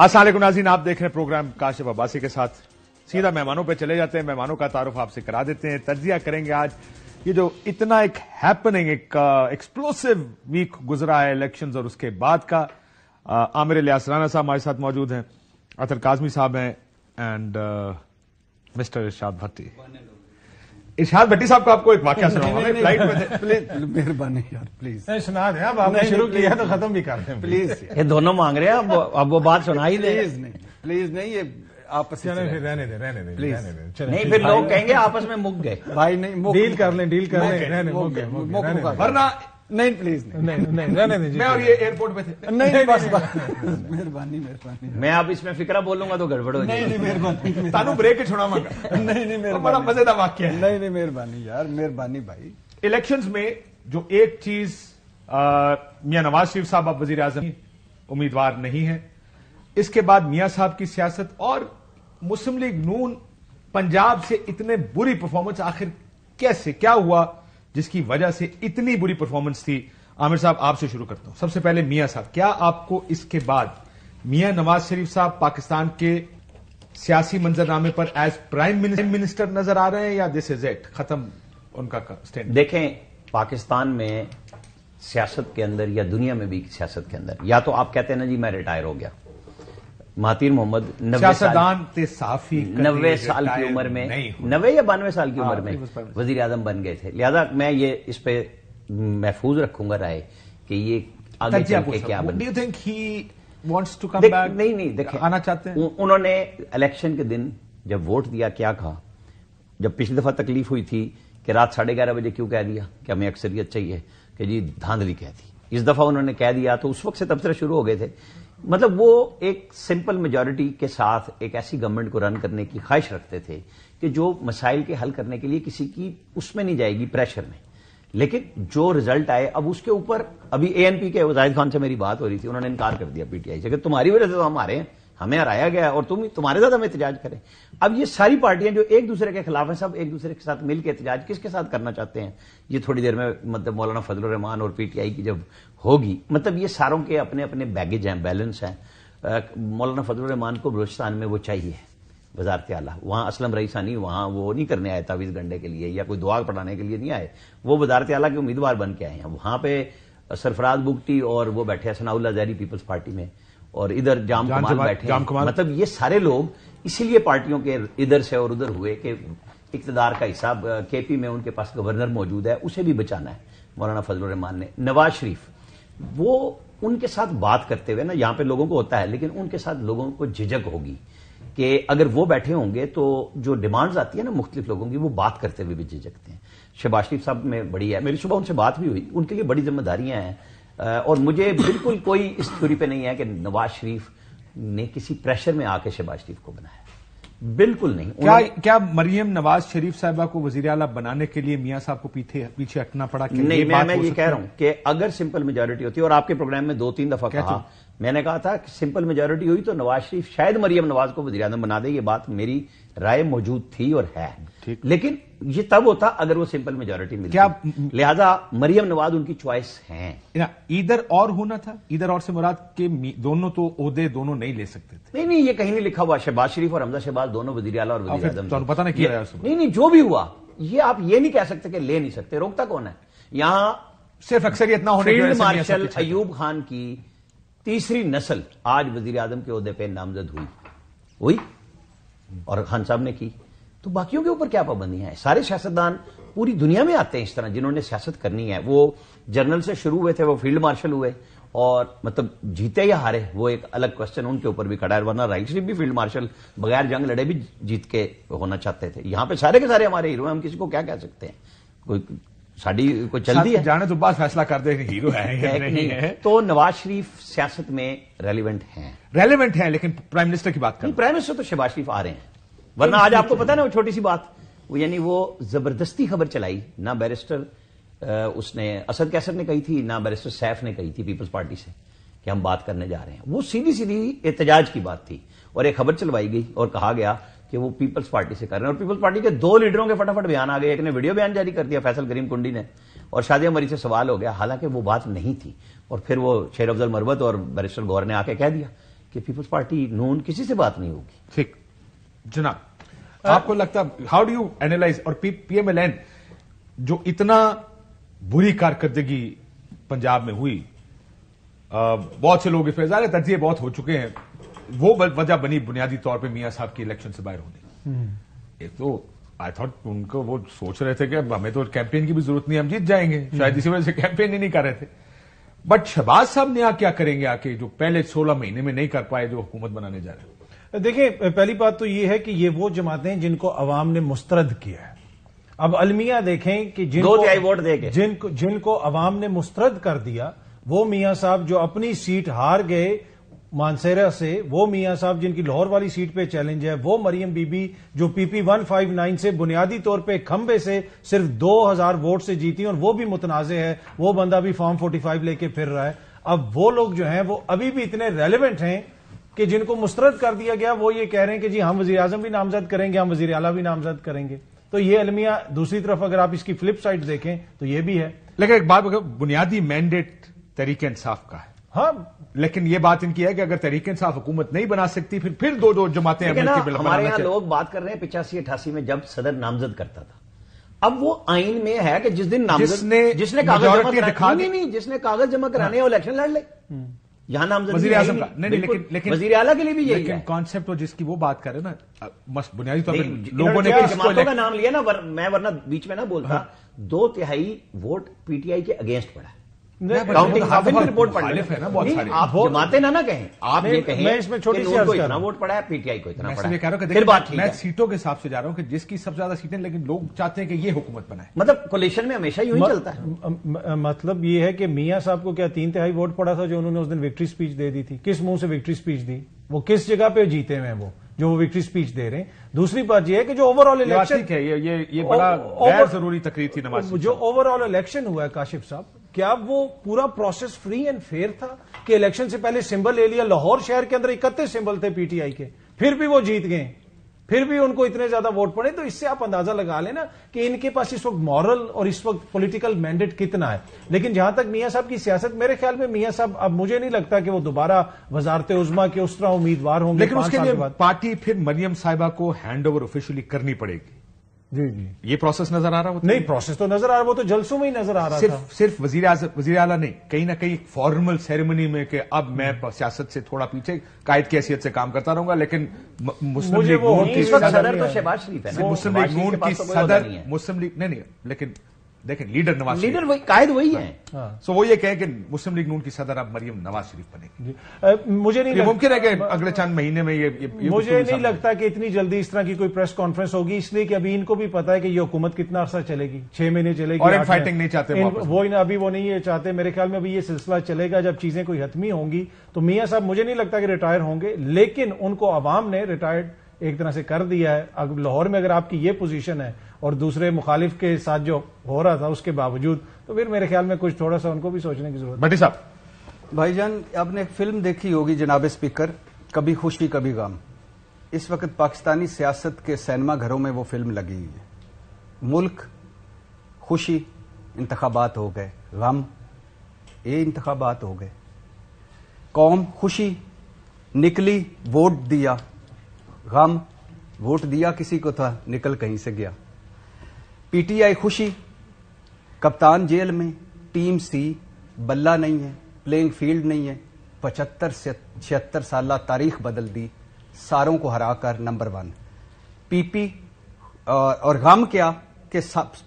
असल नाजीन आप देख रहे हैं प्रोग्राम काशिफ अब्बासी के साथ सीधा मेहमानों पे चले जाते हैं मेहमानों का तारुफ आपसे करा देते हैं तजिया करेंगे आज ये जो इतना एक हैपनिंग एक एक्सप्लोसिव uh, वीक गुजरा है इलेक्शन और उसके बाद का uh, आमिर लियासराना साहब हमारे साथ मौजूद हैं अतर काजमी साहब हैं and uh, mister Irshad Bhatti Irshad Bhatti sahab को आपको एक वाक्य सुनाऊंगा फ्लाइट में प्लीज मेहरबानी यार प्लीज नहीं सुना दें अब आपने शुरू किया तो खत्म भी कर दें प्लीज ये दोनों मांग रहे हैं अब अब वो बात सुना ही दे प्लीज नहीं प्लीज नहीं ये आपस में रहने दे रहने दे प्लीज नहीं फिर लोग कहेंगे आपस में मुक गए भाई नहीं डील कर लें डील कर लें रहने मुक गए वरना नहीं प्लीज नहीं नहीं नहीं रहने दीजिए मैं और ये एयरपोर्ट पे थे नहीं नहीं बस मेहरबानी मेहरबानी मैं आप इसमें फिक्रा बोलूंगा तो गड़बड़ हो नहीं नहीं मेहरबानी तानू ब्रेक छोड़ा मगा नहीं नहीं मेहरबानी बड़ा मजेदार वाक्य है नहीं नहीं मेहरबानी यार मेहरबानी भाई इलेक्शन में जो एक चीज मियाँ नवाज शरीफ साहब अब वजीर आजम उम्मीदवार नहीं है इसके बाद मियाँ साहब की सियासत और मुस्लिम लीग नून पंजाब से इतने बुरी परफॉर्मेंस आखिर कैसे क्या हुआ जिसकी वजह से इतनी बुरी परफॉर्मेंस थी आमिर साहब आपसे शुरू करता हूं सबसे पहले मियां साहब क्या आपको इसके बाद मियां नवाज शरीफ साहब पाकिस्तान के सियासी मंजरनामे पर एज प्राइम मिनिस्टर नजर आ रहे हैं या दिस इज एट खत्म उनका स्टैंड देखें पाकिस्तान में सियासत के अंदर या दुनिया में भी सियासत के अंदर या तो आप कहते हैं ना जी मैं रिटायर हो गया महातीर मोहम्मद नब्बे साल नब्बे साल की उम्र में नब्बे या बानवे साल की हाँ, उम्र में वजीर आजम बन गए थे लिहाजा मैं ये इस पे महफूज रखूंगा राय कि ये आगे चल के क्या बन do think he wants to come back नहीं नहीं देखे आना चाहते हैं उन्होंने इलेक्शन के दिन जब वोट दिया क्या कहा जब पिछली दफा तकलीफ हुई थी कि रात साढ़े ग्यारह बजे क्यों कह दिया कि हमें अक्सरियत चाहिए कि जी धांधली कह दी इस दफा उन्होंने कह दिया तो उस वक्त से तबसरे शुरू हो गए थे मतलब वो एक सिंपल मेजॉरिटी के साथ एक ऐसी गवर्नमेंट को रन करने की ख्वाहिश रखते थे कि जो मसाइल के हल करने के लिए किसी की उसमें नहीं जाएगी प्रेशर में लेकिन जो रिजल्ट आए अब उसके ऊपर अभी एएनपी के जाहिद खान से मेरी बात हो रही थी उन्होंने इनकार कर दिया पीटीआई से अगर तुम्हारी वजह से तो हम आ रहे हैं हमें हराया गया और तुम तुम्हारे साथ हम एहतजाज करें अब ये सारी पार्टियां जो एक दूसरे के खिलाफ है सब एक दूसरे के साथ मिलकर एहतजाज किसके साथ करना चाहते हैं ये थोड़ी देर में मतलब मौलाना फजल रहमान और पीटीआई की जब होगी मतलब ये सारों के अपने अपने बैगेज हैं बैलेंस हैं मौलाना फजल रहमान को बलोचिस्तान में वो चाहिए वजारत आला वहां असलम रईसानी वहां वो नहीं करने आए तावीज़ गंडे के लिए या कोई दुआ पढ़ाने के लिए नहीं आए वो वजारत आला के उम्मीदवार बन के आए हैं वहां पे सरफराज बुगटी और वो बैठे हैं सनाउल्ला जहरी पीपल्स पार्टी में और इधर जाम, जाम कमाल बैठे जाम कमाल मतलब ये सारे लोग इसीलिए पार्टियों के इधर से और उधर हुए कि इकतदार का हिसाब केपी में उनके पास गवर्नर मौजूद है उसे भी बचाना है मौलाना रहमान ने नवाज शरीफ वो उनके साथ बात करते हुए ना यहाँ पे लोगों को होता है लेकिन उनके साथ लोगों को झिझक होगी कि अगर वो बैठे होंगे तो जो डिमांड्स आती है ना मुख्तलिफ लोगों की वो बात करते हुए भी झिझकते हैं शहबाज शरीफ साहब में बड़ी है मेरी सुबह उनसे बात भी हुई उनके लिए बड़ी जिम्मेदारियां हैं और मुझे बिल्कुल कोई इस थ्योरी पे नहीं है कि नवाज शरीफ ने किसी प्रेशर में आके शहबाज शरीफ को बनाया बिल्कुल नहीं क्या क्या मरियम नवाज शरीफ साहबा को वजीर अला बनाने के लिए मियां साहब को पीछे पीछे हटना पड़ा कि नहीं मैं, मैं ये कह रहा हूं कि अगर सिंपल मेजोरिटी होती और आपके प्रोग्राम में दो तीन दफा कहा मैंने कहा था कि सिंपल मेजोरिटी हुई तो नवाज शरीफ शायद मरियम नवाज को वजी अजम बना दे ये बात मेरी राय मौजूद थी और है लेकिन ये तब होता अगर वो सिंपल मेजोरिटी मिलती क्या लिहाजा मरियम नवाज उनकी चॉइस है इधर और होना था इधर और से मुराद के दोनों तो ओहदे दोनों नहीं ले सकते थे नहीं नहीं ये कहीं नहीं लिखा हुआ शहबाज शरीफ और हमजा शहबाज दोनों वजी अला और वजी अजम तो पता नहीं किया नहीं नहीं जो भी हुआ ये आप ये नहीं कह सकते कि ले नहीं सकते रोकता कौन है यहां सिर्फ अक्सर इतना होने मार्शल अयूब खान की तीसरी नस्ल आज वजीर आजम के अहदे पर नामजद हुई हुई और खान साहब ने की तो बाकियों के ऊपर क्या पाबंदियां हैं सारे सियासतदान पूरी दुनिया में आते हैं इस तरह जिन्होंने सियासत करनी है वो जनरल से शुरू हुए थे वो फील्ड मार्शल हुए और मतलब जीते या हारे वो एक अलग क्वेश्चन उनके ऊपर भी खड़ा है वरना राइट शरीफ भी फील्ड मार्शल बगैर जंग लड़े भी जीत के होना चाहते थे यहां पे सारे के सारे हमारे हीरो हम किसी को क्या कह सकते हैं कोई ਸਾਡੀ ਕੋਈ ਚਲਦੀ ਹੈ ਜਾਣੇ ਤੋਂ ਬਾਅਦ ਫੈਸਲਾ ਕਰਦੇ ਕਿ ਹੀਰੋ ਹੈ ਜਾਂ ਨਹੀਂ है तो नवाज शरीफ सियासत में रेलिवेंट हैं रेलिवेंट हैं लेकिन प्राइम मिनिस्टर की बात करें प्राइम मिनिस्टर तो शहबाज शरीफ आ रहे हैं वरना आज आपको पता है ना वो छोटी सी बात वो यानी वो जबरदस्ती खबर चलाई ना बैरिस्टर उसने असद कैसर ने कही थी ना बैरिस्टर सैफ ने कही थी पीपल्स पार्टी से कि हम बात करने जा रहे हैं वो सीधी सीधी एहतजाज की बात थी और एक खबर चलवाई गई और कहा गया कि वो पीपल्स पार्टी से कर रहे हैं और पीपल्स पार्टी के दो लीडरों के फटाफट बयान आ गए एक ने वीडियो बयान जारी कर दिया फैसल करीम कुंडी ने और शादी मरी से सवाल हो गया हालांकि वो बात नहीं थी और फिर वो शेर अफजल मरबत और बैरिस्टर गौर ने आके कह दिया कि पीपल्स पार्टी नून किसी से बात नहीं होगी ठीक जनाब आपको लगता हाउ डू यू एनालाइज और पीएमएलएन जो इतना बुरी कारकर्दगी पंजाब में हुई आ, बहुत से लोग इस पर तजिए बहुत हो चुके हैं वो वजह बनी बुनियादी तौर पे मियाँ साहब की इलेक्शन से बाहर होने हम्म। एक तो आई थॉट उनको वो सोच रहे थे कि हमें तो कैंपेन की भी जरूरत नहीं हम जीत जाएंगे हम्म। शायद इसी वजह से कैंपेन ही नहीं कर रहे थे बट शहबाज साहब ने क्या करेंगे आके जो पहले सोलह महीने में नहीं कर पाए जो हुकूमत बनाने जा रहे हैं देखिए पहली बात तो ये है कि ये वो जमातें जिनको अवाम ने मुस्तरद किया है अब अलमिया देखें कि जिनको वोट जिनको जिनको अवाम ने मुस्तरद कर दिया वो मियाँ साहब जो अपनी सीट हार गए मानसेरा से वो मियाँ साहब जिनकी लाहौर वाली सीट पे चैलेंज है वो मरियम बीबी जो पीपी 159 से बुनियादी तौर पे खंबे से सिर्फ 2000 वोट से जीती और वो भी मुतनाज़ है वो बंदा भी फॉर्म 45 लेके फिर रहा है अब वो लोग जो हैं वो अभी भी इतने रेलिवेंट हैं कि जिनको मुस्तरद कर दिया गया वो ये कह रहे हैं कि जी हम वजी अजम भी नामजद करेंगे हम वजी अला भी नामजद करेंगे तो ये अलमिया दूसरी तरफ अगर आप इसकी फ्लिप साइड देखें तो ये भी है लेकिन एक बात बुनियादी मैंडेट तरीके इंसाफ का है हाँ लेकिन ये बात इनकी है कि अगर तरीके इंसाफ हुकूमत नहीं बना सकती फिर फिर दो दो जमातें हमारे यहाँ लोग बात कर रहे हैं पिचासी अठासी में जब सदर नामजद करता था अब वो आइन में है कि जिस दिन नामजद जिसने जिसने कागज जमा नहीं, जिसने कागज जमा कराने और इलेक्शन लड़ ले हम्म। यहाँ नामजद वजीर आजम का नहीं, नहीं लेकिन लेकिन वजीर आला के लिए भी यही लेकिन कॉन्सेप्ट जिसकी वो बात करे ना मस्त बुनियादी तौर पर लोगों ने जमातों का नाम लिया ना मैं वरना बीच में ना बोलता हाँ। दो तिहाई वोट पीटीआई के अगेंस्ट पड़ा तो तो ना जमाते ना ना कहें आप ये कहें इसमें छोटी सी इतना वोट पड़ा है पीटीआई को इतना पड़ा कह रहा फिर बात सीटों के हिसाब से जा रहा हूँ जिसकी सबसे ज्यादा सीटें लेकिन लोग चाहते हैं कि ये हुकूमत बनाए मतलब कोलेशन में हमेशा यूं चलता है मतलब ये है कि मियाँ साहब को क्या तीन तिहाई वोट पड़ा था जो उन्होंने उस दिन विक्ट्री स्पीच दे दी थी किस मुंह से विक्ट्री स्पीच दी वो किस जगह पे जीते हुए वो जो वो विक्ट्री स्पीच दे रहे हैं दूसरी बात ये है कि जो ओवरऑल इलेक्शन है ये ये ये बड़ा गैर जरूरी तकरीर थी नमाज जो ओवरऑल इलेक्शन हुआ है काशिफ साहब क्या वो पूरा प्रोसेस फ्री एंड फेयर था कि इलेक्शन से पहले सिंबल ले लिया लाहौर शहर के अंदर इकतीस सिंबल थे पीटीआई के फिर भी वो जीत गए फिर भी उनको इतने ज्यादा वोट पड़े तो इससे आप अंदाजा लगा लेना कि इनके पास इस वक्त मॉरल और इस वक्त पॉलिटिकल मैंडेट कितना है लेकिन जहां तक मियां साहब की सियासत मेरे ख्याल में मियां साहब अब मुझे नहीं लगता कि वो दोबारा वजारत उजमा के उस तरह उम्मीदवार होंगे लेकिन उसके लिए पार्टी फिर मरियम साहिबा को हैंड ओवर ऑफिशियली करनी पड़ेगी जी जी ये प्रोसेस नजर आ रहा वो नहीं प्रोसेस तो नजर आ रहा वो तो जलसों में ही नजर आ रहा सिर्फ था। सिर्फ वजीर वजीर आला नहीं कहीं ना कहीं फॉर्मल सेरेमनी में कि अब मैं हम्म। सियासत से थोड़ा पीछे कायद की हैसियत से काम करता रहूंगा लेकिन मुस्लिम लीग नून की सदर तो शहबाज शरीफ है मुस्लिम लीग नून की तो सदर मुस्लिम लीग नहीं नहीं लेकिन देखें लीडर नवाज लीडर वही कायद वही हाँ। है सो हाँ। वो ये कहे कि मुस्लिम लीग नून की सदर अब मरियम नवाज शरीफ बनेगी मुझे नहीं मुमकिन है कि अगले चंद महीने में ये, ये, ये मुझे नहीं लगता कि इतनी जल्दी इस तरह की कोई प्रेस कॉन्फ्रेंस होगी इसलिए कि अभी इनको भी पता है कि ये हुकूमत कितना अर्सा चलेगी छह महीने चलेगी और फाइटिंग नहीं चाहते वो अभी वो नहीं चाहते मेरे ख्याल में अभी ये सिलसिला चलेगा जब चीजें कोई हतमी होंगी तो मियाँ साहब मुझे नहीं लगता कि रिटायर होंगे लेकिन उनको आवाम ने रिटायर्ड एक तरह से कर दिया है अब लाहौर में अगर आपकी ये पोजीशन है और दूसरे मुखालिफ के साथ जो हो रहा था उसके बावजूद तो फिर मेरे ख्याल में कुछ थोड़ा सा उनको भी सोचने की जरूरत भट्टी साहब भाईजान आपने एक फिल्म देखी होगी जनाब स्पीकर कभी खुशी कभी गम इस वक्त पाकिस्तानी सियासत के सिनेमा घरों में वो फिल्म लगी हुई है मुल्क खुशी इंतबात हो गए गम ये इंतबात हो गए कौम खुशी निकली वोट दिया गम वोट दिया किसी को था निकल कहीं से गया पीटीआई खुशी कप्तान जेल में टीम सी बल्ला नहीं है प्लेइंग फील्ड नहीं है पचहत्तर से छिहत्तर साल तारीख बदल दी सारों को हराकर नंबर वन पीपी और गम क्या कि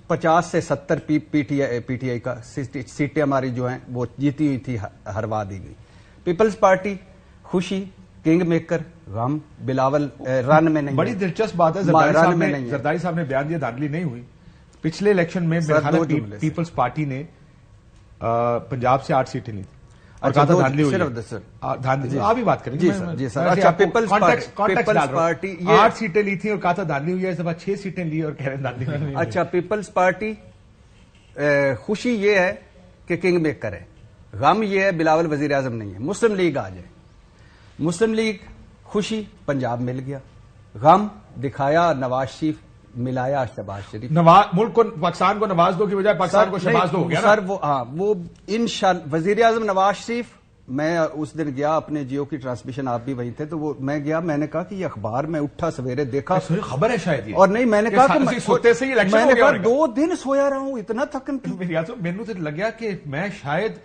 पचास से सत्तर पी पीटीआई पीटीआई का सीटें हमारी जो हैं वो जीती हुई थी हरवा दी गई पीपल्स पार्टी खुशी किंग मेकर गम बिलावल रन में नहीं बड़ी दिलचस्प बात है रन जरदारी साहब ने बयान दिया धांधली नहीं हुई पिछले इलेक्शन में पीपल्स पार्टी ने पंजाब से आठ सीटें ली और अच्छा, कहा था धांधली बात करेंगे सर पीपल्स पार्टी अच्छा, आठ सीटें ली थी और कहा था धांधली हुई है इस छह सीटें ली और कह रहे धांधली अच्छा पीपल्स पार्टी खुशी ये है कि किंग मेकर है गम ये है बिलावल वजीर आजम नहीं है मुस्लिम लीग आ जाए मुस्लिम लीग खुशी पंजाब मिल गया गम दिखाया नवाज शरीफ मिलाया शहबाज शरीफ नवाज मुल्क को पाकिस्तान को नवाज दो की बजाय पाकिस्तान को शहबाज दो सर वो हाँ वो इन वजीर आजम नवाज शरीफ मैं उस दिन गया अपने जियो की ट्रांसमिशन आप भी वहीं थे तो वो मैं गया मैंने कहा कि ये अखबार में उठा सवेरे देखा खबर है शायद ये और नहीं मैंने कहा कि सोते से ही मैंने कहा दो दिन सोया रहा हूं इतना थकन तो मेनू तो लगे कि मैं शायद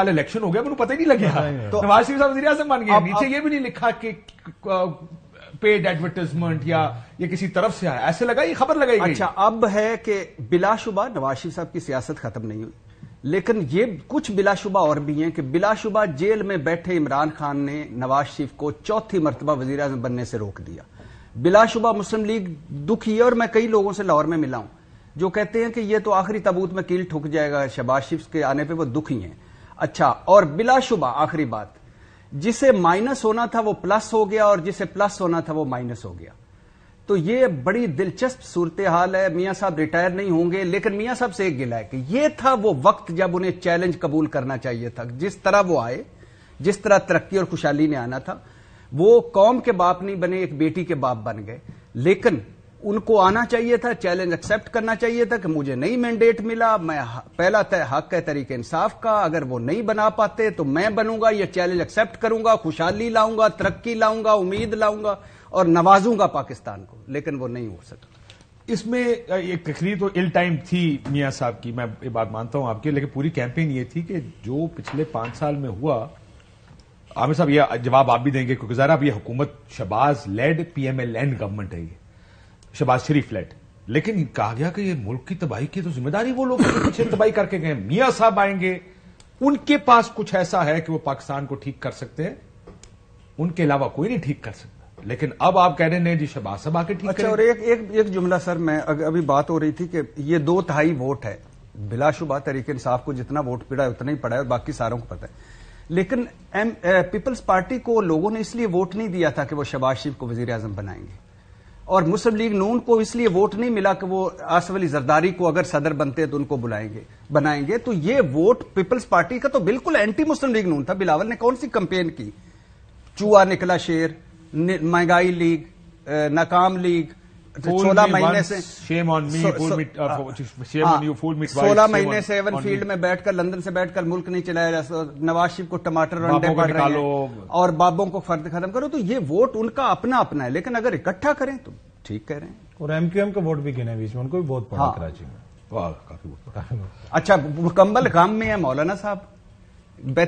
कल इलेक्शन हो गया मुझे पता ही नहीं लग गया तो नवाज शरीफ साहब वजी आजम बन गया नीचे ये भी नहीं लिखा कि पेड एडवर्टीजमेंट या ये किसी तरफ से आया ऐसे लगा ये खबर लगाई अच्छा अब है कि बिलाशुबा नवाज शरीफ साहब की सियासत खत्म नहीं हुई लेकिन ये कुछ बिलाशुबा और भी हैं कि बिलाशुबा जेल में बैठे इमरान खान ने नवाज शरीफ को चौथी मरतबा वजीर बनने से रोक दिया बिलाशुबा मुस्लिम लीग दुखी है और मैं कई लोगों से लाहौर में मिला हूं जो कहते हैं कि ये तो आखिरी तबूत में कील ठुक जाएगा शहबाज शरीफ के आने पर वो दुखी हैं अच्छा और बिलाशुबा आखिरी बात जिसे माइनस होना था वो प्लस हो गया और जिसे प्लस होना था वो माइनस हो गया तो ये बड़ी दिलचस्प सूरत हाल है मियाँ साहब रिटायर नहीं होंगे लेकिन मियां साहब से एक गिला है कि ये था वो वक्त जब उन्हें चैलेंज कबूल करना चाहिए था जिस तरह वो आए जिस तरह तरक्की और खुशहाली ने आना था वो कौम के बाप नहीं बने एक बेटी के बाप बन गए लेकिन उनको आना चाहिए था चैलेंज एक्सेप्ट करना चाहिए था कि मुझे नई मैंडेट मिला मैं पहला तय हक है तरीके इंसाफ का अगर वो नहीं बना पाते तो मैं बनूंगा यह चैलेंज एक्सेप्ट करूंगा खुशहाली लाऊंगा तरक्की लाऊंगा उम्मीद लाऊंगा और नवाजूंगा पाकिस्तान को लेकिन वो नहीं हो सका इसमें एक तकरीर तो इल टाइम थी मियाँ साहब की मैं ये बात मानता हूँ आपकी लेकिन पूरी कैंपेन ये थी कि जो पिछले पांच साल में हुआ आमिर साहब ये जवाब आप भी देंगे क्योंकि जरा अब ये हुकूमत शबाज लेड एंड गवर्नमेंट है ये शबाज शरीफ फ्लैट लेकिन कहा गया कि ये मुल्क की तबाही की तो जिम्मेदारी वो लोग पीछे तबाही करके गए मियाँ साहब आएंगे उनके पास कुछ ऐसा है कि वो पाकिस्तान को ठीक कर सकते हैं उनके अलावा कोई नहीं ठीक कर सकता लेकिन अब आप कह रहे हैं जी शबाज साहब आके ठीक अच्छा और एक एक एक जुमला सर मैं अभी बात हो रही थी कि ये दो तहाई वोट है बिलाशुबा तरीके इंसाफ को जितना वोट पिड़ा है उतना ही पड़ा है और बाकी सारों को पता है लेकिन पीपल्स पार्टी को लोगों ने इसलिए वोट नहीं दिया था कि वो शबाज शरीफ को वजीर आजम बनाएंगे और मुस्लिम लीग नून को इसलिए वोट नहीं मिला कि वो आसफ अली जरदारी को अगर सदर बनते तो उनको बुलाएंगे बनाएंगे तो ये वोट पीपल्स पार्टी का तो बिल्कुल एंटी मुस्लिम लीग नून था बिलावल ने कौन सी कंपेन की चूआ निकला शेर महंगाई लीग नाकाम लीग सोलह महीने से shame on me fool shame on you fool सोलह महीने से एवन फील्ड में बैठकर लंदन से बैठकर मुल्क नहीं चलाया जा सकता नवाज शरीफ को टमाटर अंडे पड़ रहे हैं और बाबों को फर्द खत्म करो तो ये वोट उनका अपना अपना है लेकिन अगर इकट्ठा करें तो ठीक कह रहे हैं और एमक्यूएम का वोट भी गिने बीच में उनको भी बहुत पड़ा हाँ। कराची में काफी वोट अच्छा मुकम्मल काम में है मौलाना साहब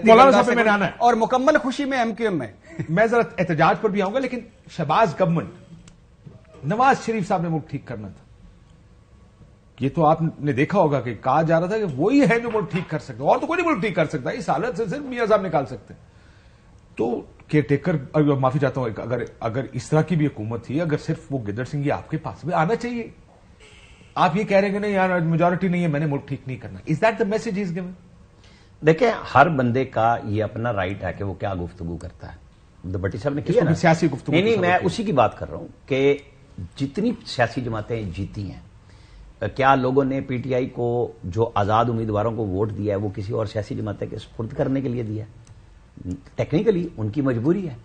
मौलाना साहब में आना है और मुकम्मल खुशी में एमक्यूएम में मैं जरा एहतजाज पर भी आऊंगा लेकिन शहबाज गवर्नमेंट नवाज शरीफ साहब ने मुल्क ठीक करना था ये तो आपने देखा होगा कि कहा जा रहा था कि वही है जो मुल्क ठीक कर सकता और तो कोई मुल्क ठीक कर सकता इस हालत से सिर्फ मियाँ साहब निकाल सकते तो केयर टेकर माफी चाहता हूं अगर अगर इस तरह की भी हुकूमत थी अगर सिर्फ वो गिदर सिंह ये आपके पास भी आना चाहिए आप ये कह रहे हैं नहीं यार मेजोरिटी नहीं है मैंने मुल्क ठीक नहीं करना is that the message is given देखें हर बंदे का ये अपना राइट है कि वो क्या गुफ्तगु करता है बटी साहब ने किया सियासी गुफ्तु नहीं नहीं मैं उसी की बात कर रहा हूं कि जितनी सियासी जमातें जीती हैं क्या लोगों ने पीटीआई को जो आज़ाद उम्मीदवारों को वोट दिया है वो किसी और सियासी जमातें के स्पुर्द करने के लिए दिया है टेक्निकली उनकी मजबूरी है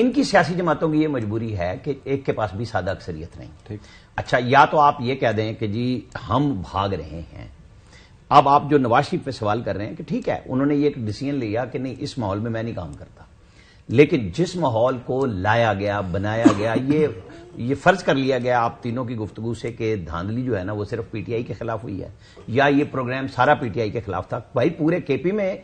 इनकी सियासी जमातों की ये मजबूरी है कि एक के पास भी सादा अक्सरियत नहीं अच्छा या तो आप ये कह दें कि जी हम भाग रहे हैं अब आप जो नवाज शरीफ पे सवाल कर रहे हैं कि ठीक है उन्होंने ये एक डिसीजन लिया कि नहीं इस माहौल में मैं नहीं काम करता लेकिन जिस माहौल को लाया गया बनाया गया ये ये फर्ज कर लिया गया आप तीनों की गुफ्तगु से कि धांधली जो है ना वो सिर्फ पीटीआई के खिलाफ हुई है या ये प्रोग्राम सारा पीटीआई के खिलाफ था भाई पूरे केपी में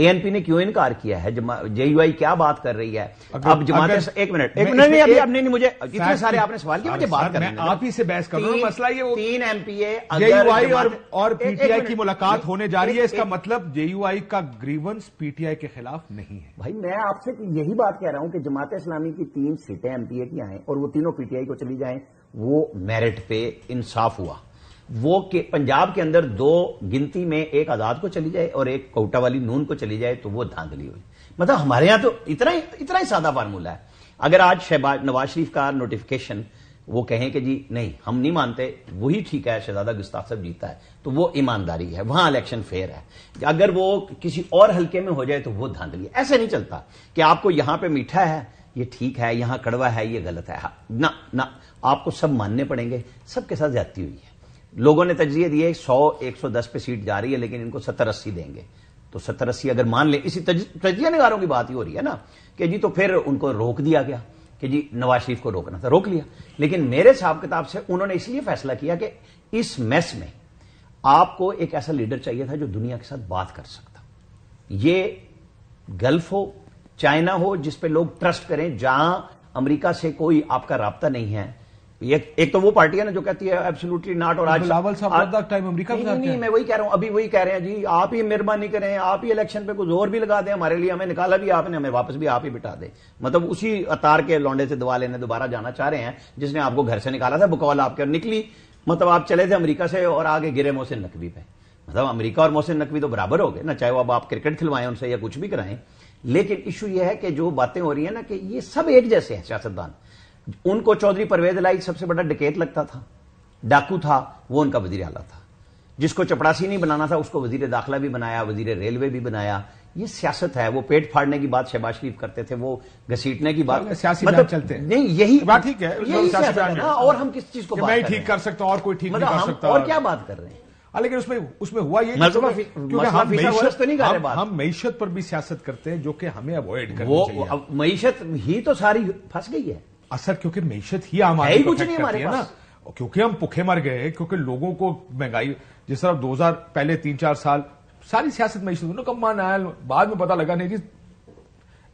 एएनपी ने क्यों इनकार किया है जेयूआई क्या बात कर रही है अगर, अब जमात अगर, एक मिनट एक मिनट नहीं अभी आपने नहीं मुझे इतने सारे आपने सवाल किया मुझे बात कर आप ही से बहस कर रहा मसला ये वो तीन एमपीए जेयूआई और और पीटीआई की मुलाकात होने जा रही है इसका मतलब जेयूआई का ग्रीवंस पीटीआई के खिलाफ नहीं है भाई मैं आपसे यही बात कह रहा हूं कि जमात इस्लामी की तीन सीटें एमपीए की आए और वो तीनों पीटीआई को चली जाए वो मेरिट पे इंसाफ हुआ वो के पंजाब के अंदर दो गिनती में एक आजाद को चली जाए और एक कोटा वाली नून को चली जाए तो वो धांधली हो मतलब हमारे यहां तो इतना ही इतना ही सादा फार्मूला है अगर आज शहबाज नवाज शरीफ का नोटिफिकेशन वो कहें कि जी नहीं हम नहीं मानते वही ठीक है शहजादा गुस्ताख साहब जीता है तो वो ईमानदारी है वहां इलेक्शन फेयर है अगर वो किसी और हल्के में हो जाए तो वो धांधली है ऐसे नहीं चलता कि आपको यहां पे मीठा है ये ठीक है यहां कड़वा है ये गलत है हाँ, ना ना आपको सब मानने पड़ेंगे सबके साथ जाती हुई है लोगों ने तजिए दिए सौ एक सौ दस पे सीट जा रही है लेकिन इनको सत्तर अस्सी देंगे तो सत्तर अस्सी अगर मान ले इसी तजिया निगारों की बात ही हो रही है ना कि जी तो फिर उनको रोक दिया गया कि जी नवाज शरीफ को रोकना था रोक लिया लेकिन मेरे हिसाब किताब से उन्होंने इसलिए फैसला किया कि इस मैस में आपको एक ऐसा लीडर चाहिए था जो दुनिया के साथ बात कर सकता ये गल्फ हो चाइना हो जिसपे लोग ट्रस्ट करें जहां अमेरिका से कोई आपका रबता नहीं है ये एक तो वो पार्टी है ना जो कहती है एब्सोल्युटली नॉट और आज लावल साहब टाइम अमेरिका नहीं, नहीं, नहीं मैं वही कह रहा हूं अभी वही कह रहे हैं जी आप ही मेहरबानी करें आप ही इलेक्शन पे कुछ और भी लगा दें हमारे लिए हमें निकाला भी आपने हमें वापस भी आप ही बिठा दे मतलब उसी अतार के लौंडे से दवा लेने दोबारा जाना चाह रहे हैं जिसने आपको घर से निकाला था बुकौल आपके और निकली मतलब आप चले थे अमरीका से और आगे गिरे मोहसिन नकवी पे मतलब अमरीका और मोहसिन नकवी तो बराबर हो गए ना चाहे वो अब आप क्रिकेट खिलवाएं उनसे या कुछ भी कराएं लेकिन इशू यह है कि जो बातें हो रही है ना कि ये सब एक जैसे हैं सियासतदान उनको चौधरी परवेज लाई सबसे बड़ा डकैत लगता था डाकू था वो उनका वजीर आला था जिसको चपड़ासी नहीं बनाना था उसको वजीर दाखिला भी बनाया वजीर रेलवे भी बनाया ये सियासत है वो पेट फाड़ने की बात शहबाज शरीफ करते थे वो घसीटने की बात सियासी मतलब चलते हैं नहीं यही बात ठीक है यही है ना, हाँ, और हम किस चीज को मैं ठीक कर सकता हूँ और कोई ठीक मतलब नहीं कर सकता और क्या बात कर रहे हैं हाँ, लेकिन उसमें उसमें हुआ ये क्योंकि हम तो मीशत तो नहीं कर रहे हम मीशत पर भी सियासत करते हैं जो कि हमें अवॉइड कर वो मीशत ही तो सारी फंस गई है असर क्योंकि मीशत ही हमारी कुछ नहीं हमारे पास ना क्योंकि हम भुखे मर गए क्योंकि लोगों को महंगाई जिस तरह हजार पहले तीन चार साल सारी सियासत मीशत उन्होंने मान आया बाद में पता लगा नहीं जी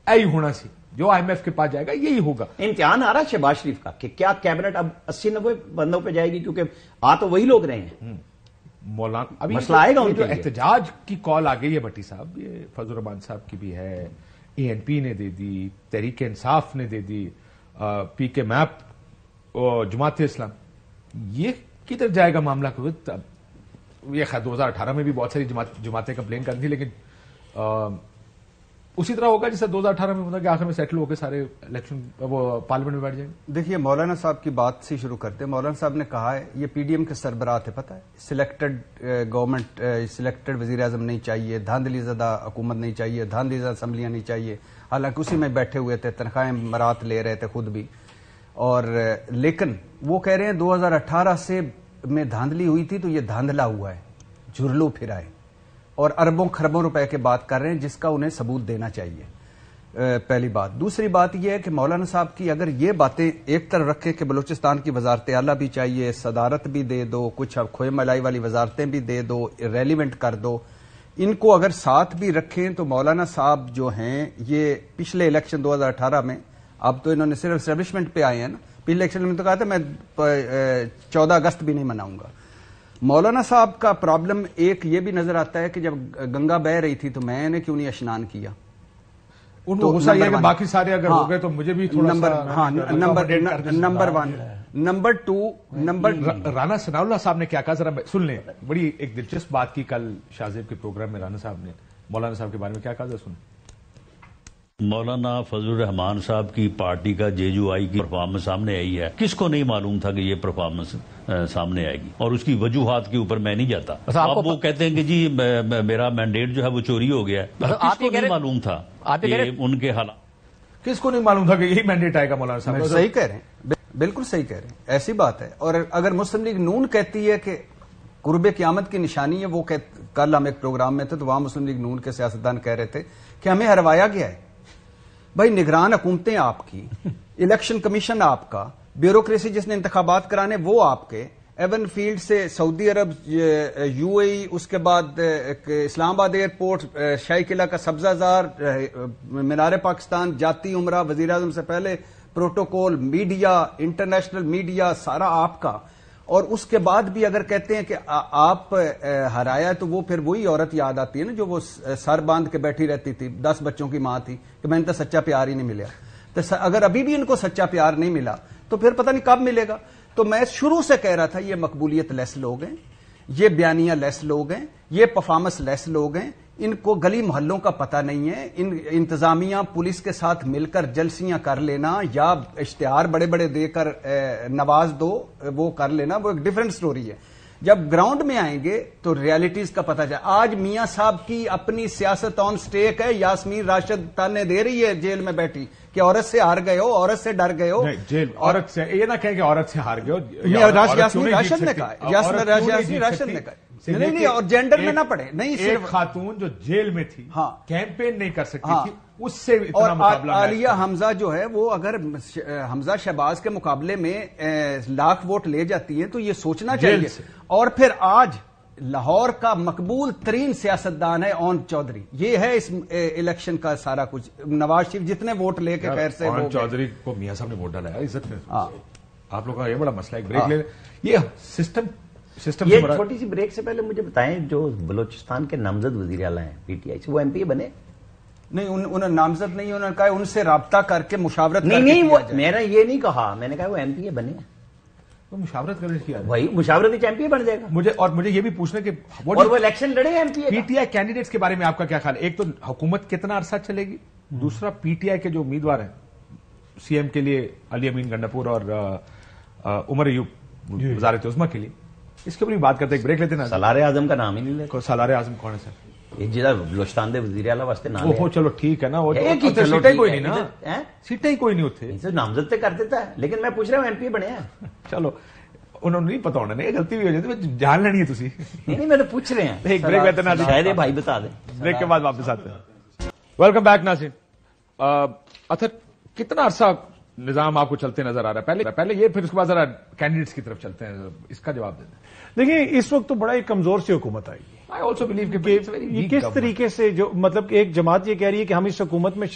यही होना सी जो आईएमएफ के पास जाएगा यही होगा इम्तिहान आ रहा है शहबाज शरीफ का कि क्या कैबिनेट अब अस्सी नब्बे बंदों पर जाएगी क्योंकि आ तो वही लोग रहे हैं हम्म, मौलाना अभी मसला आएगा उनके एहतजाज की कॉल आ गई है भट्टी साहब ये फजल रहमान साहब की भी है एएनपी ने दे दी तहरीक इंसाफ ने दे दी पी के मैप जुमात इस्लाम ये किधर जाएगा मामला को ये दो हजार अठारह में भी बहुत सारी जमातें कंप्लेन कर थी लेकिन उसी तरह होगा जैसे 2018 में मतलब कि आखिर में सेटल होकर सारे इलेक्शन वो पार्लियामेंट में बैठ जाएंगे देखिए मौलाना साहब की बात से शुरू करते हैं मौलाना साहब ने कहा है ये पीडीएम के सरबराह थे पता है सिलेक्टेड गवर्नमेंट सिलेक्टेड वजीर अजम नहीं चाहिए धांधली ज़्यादा हुकूमत नहीं चाहिए धांधली ज़्यादा असम्बलियां नहीं चाहिए हालांकि उसी में बैठे हुए थे तनख्वाहें मरात ले रहे थे खुद भी और लेकिन वो कह रहे हैं 2018 से में धांधली हुई थी तो ये धांधला हुआ है झुरलू फिराए और अरबों खरबों रुपए की बात कर रहे हैं जिसका उन्हें सबूत देना चाहिए पहली बात दूसरी बात यह है कि मौलाना साहब की अगर ये बातें एक तरफ रखें कि बलूचिस्तान की वजारत आला भी चाहिए सदारत भी दे दो कुछ अब खोए मलाई वाली वजारतें भी दे दो रेलिवेंट कर दो इनको अगर साथ भी रखें तो मौलाना साहब जो हैं ये पिछले इलेक्शन 2018 में अब तो इन्होंने सिर्फ स्टेब्लिशमेंट पे आए हैं ना पिछले इलेक्शन में तो कहा था मैं चौदह अगस्त भी नहीं मनाऊंगा मौलाना साहब का प्रॉब्लम एक ये भी नजर आता है कि जब गंगा बह रही थी तो मैंने क्यों नहीं स्नान किया गुस्सा तो ये बाकी सारे अगर हाँ, हो गए तो मुझे भी नंबर हाँ number number one number two number Rana Sanaullah sahab ने क्या कहा जरा सुन लें बड़ी एक दिलचस्प बात की कल शाहजेब के प्रोग्राम में राणा साहब ने मौलाना साहब के बारे में क्या कहा जरा सुन मौलाना फजल रहमान साहब की पार्टी का जेजू आई की परफॉर्मेंस सामने आई है किसको नहीं मालूम था कि ये परफॉर्मेंस सामने आएगी और उसकी वजूहत के ऊपर मैं नहीं जाता अच्छा, आप वो कहते हैं कि जी मेरा मैंडेट जो है वो चोरी हो गया है अच्छा, नहीं मालूम था उनके हालात किसको नहीं मालूम था कि यही मैंडेट आएगा मौलाना साहब तो- सही कह रहे हैं बिल्कुल सही कह रहे हैं ऐसी बात है और अगर मुस्लिम लीग नून कहती है कि कुर्ब क्यामत की निशानी है वो कह, कल हम एक प्रोग्राम में थे तो वहां मुस्लिम लीग नून के सियासतदान कह रहे थे कि हमें हरवाया गया है भाई निगरान हुकूमतें आपकी इलेक्शन कमीशन आपका ब्यूरोक्रेसी जिसने इंतबात कराने वो आपके एवन फील्ड से सऊदी अरब यूएई उसके बाद इस्लामाबाद एयरपोर्ट शाही किला का सब्जाजार मीनार पाकिस्तान जाती उमरा वजीर अजम से पहले प्रोटोकॉल मीडिया इंटरनेशनल मीडिया सारा आपका और उसके बाद भी अगर कहते हैं कि आ, आप हराया तो वो फिर वही औरत याद आती है ना जो वो सर बांध के बैठी रहती थी दस बच्चों की मां थी कि मैंने तो सच्चा प्यार ही नहीं मिला तो अगर अभी भी इनको सच्चा प्यार नहीं मिला तो फिर पता नहीं कब मिलेगा तो मैं शुरू से कह रहा था ये मकबूलियत लेस लोग हैं ये बयानिया लेस लोग हैं ये परफॉर्मेंस लेस लोग हैं इनको गली मोहल्लों का पता नहीं है इन इंतजामिया पुलिस के साथ मिलकर जलसियां कर लेना या इश्तेहार बड़े बड़े देकर नवाज दो वो कर लेना वो एक डिफरेंट स्टोरी है जब ग्राउंड में आएंगे तो रियलिटीज का पता चला आज मियां साहब की अपनी सियासत ऑन स्टेक है यासमीन राशिद ताने दे रही है जेल में बैठी कि औरत से हार गए हो औरत से डर गए हो जेल औरत से ये ना कहें कि औरत से हार गए हो यासमीन राशिद ने कहा यासमीन राशिद ने कहा नहीं नहीं और जेंडर में ना पड़े नहीं सिर्फ खातून जो जेल में थी हाँ कैंपेन नहीं कर सकती हाँ, थी उससे इतना और मुकाबला आलिया हमजा जो है वो अगर हमजा शहबाज के मुकाबले में लाख वोट ले जाती है तो ये सोचना चाहिए और फिर आज लाहौर का मकबूल तरीन सियासतदान है ओन चौधरी ये है इस इलेक्शन का सारा कुछ नवाज शरीफ जितने वोट लेके खैर से ओन चौधरी को मियाँ साहब ने वोट डाला है इज्जत में हाँ। आप लोग का ये बड़ा मसला है ब्रेक हाँ। ले ये सिस्टम सिस्टम ये छोटी सी ब्रेक से पहले मुझे बताएं जो बलोचिस्तान के नामजद वजीर अला हैं पीटीआई से वो एमपी बने नहीं उन उन्हें नामजद नहीं उन्होंने कहा उनसे रबता करके मुशावरत नहीं करके नहीं वो मेरा ये नहीं कहा मैंने कहा वो एमपी बने तो मुशावरत करने किया वही मुशावरत ही एमपीए बन जाएगा मुझे और मुझे ये भी पूछना कि और वो इलेक्शन लड़े हैं एमपीए पीटीआई कैंडिडेट्स के बारे में आपका क्या ख्याल है एक तो हुकूमत कितना अरसा चलेगी हम्म। दूसरा पीटीआई के जो उम्मीदवार हैं सीएम के लिए अली अमीन गंडापुर और उमर यूब वजारत उजमा के लिए इसके ऊपर भी बात करते हैं ब्रेक लेते ना सलार आजम का नाम ही नहीं ले सलार आजम कौन है सर ना तो- तो ही कोई नहीं तो कर देता है जान लेनी है वेलकम बैक नासिर कितना अरसा निजाम आपको चलते नजर आ रहा है पहले ये फिर उसके बाद कैंडिडेट्स की तरफ चलते हैं इसका जवाब देते हैं देखिए इस वक्त तो बड़ा एक कमजोर सी हुकूमत आएगी आई ऑल्सो बिलीव कि किस तरीके से जो मतलब एक जमात ये कह रही है कि हम इस हुकूमत में